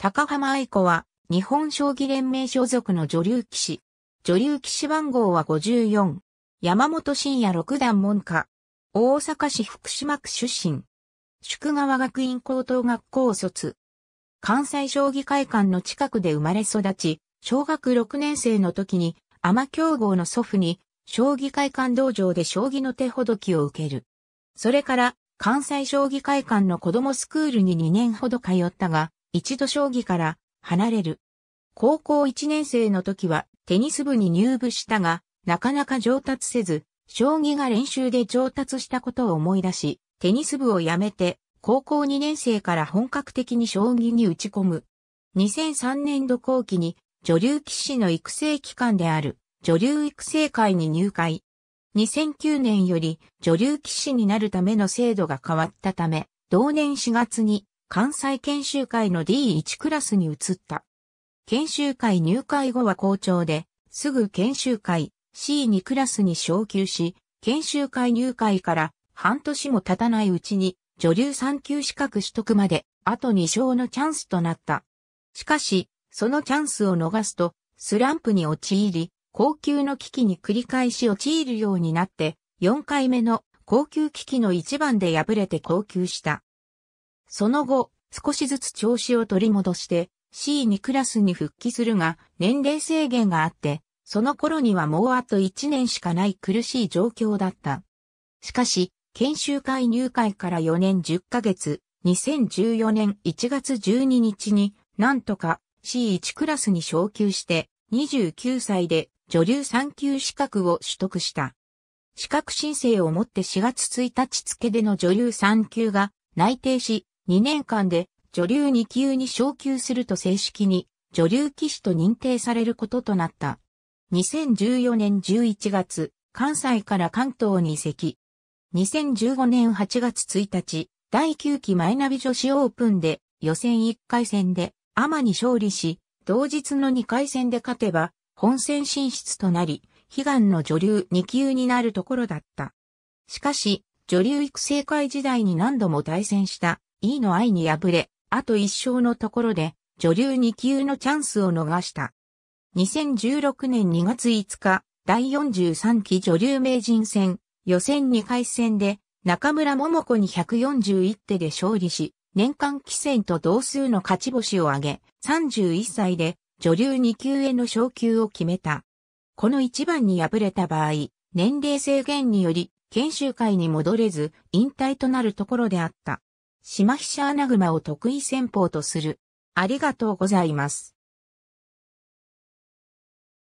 高浜愛子は、日本将棋連盟所属の女流騎士。女流騎士番号は54。山本晋也六段門下。大阪市福島区出身。宿川学院高等学校卒。関西将棋会館の近くで生まれ育ち、小学6年生の時に、天競合の祖父に、将棋会館道場で将棋の手ほどきを受ける。それから、関西将棋会館の子供スクールに2年ほど通ったが、一度将棋から離れる。高校1年生の時はテニス部に入部したが、なかなか上達せず、将棋が練習で上達したことを思い出し、テニス部を辞めて、高校2年生から本格的に将棋に打ち込む。2003年度後期に女流騎士の育成機関である女流育成会に入会。2009年より女流騎士になるための制度が変わったため、同年4月に関西研修会の D1 クラスに移った。研修会入会後は校長で、すぐ研修会 C2 クラスに昇級し、研修会入会から半年も経たないうちに女流3級資格取得まであと2勝のチャンスとなった。しかし、そのチャンスを逃すとスランプに陥り、高級の危機に繰り返し陥るようになって、4回目の高級危機の一番で敗れて高級した。その後、少しずつ調子を取り戻して C2 クラスに復帰するが、年齢制限があって、その頃にはもうあと1年しかない苦しい状況だった。しかし、研修会入会から4年10ヶ月、2014年1月12日に、なんとか C1 クラスに昇級して、29歳で女流3級資格を取得した。資格申請をもって4月1日付での女流3級が内定し、2年間で女流2級に昇級すると正式に女流騎士と認定されることとなった。2014年11月、関西から関東に移籍。2015年8月1日、第9期マイナビ女子オープンで予選1回戦で天に勝利し、同日の2回戦で勝てば本戦進出となり、悲願の女流2級になるところだった。しかし、女流育成会時代に何度も対戦した E の愛に敗れ、あと一勝のところで、女流二級のチャンスを逃した。2016年2月5日、第43期女流名人戦、予選2回戦で、中村桃子に141手で勝利し、年間棋戦と同数の勝ち星を挙げ、31歳で女流2級への昇級を決めた。この一番に敗れた場合、年齢制限により研修会に戻れず引退となるところであった。シマヒシアナグマを得意戦法とする。ありがとうございます。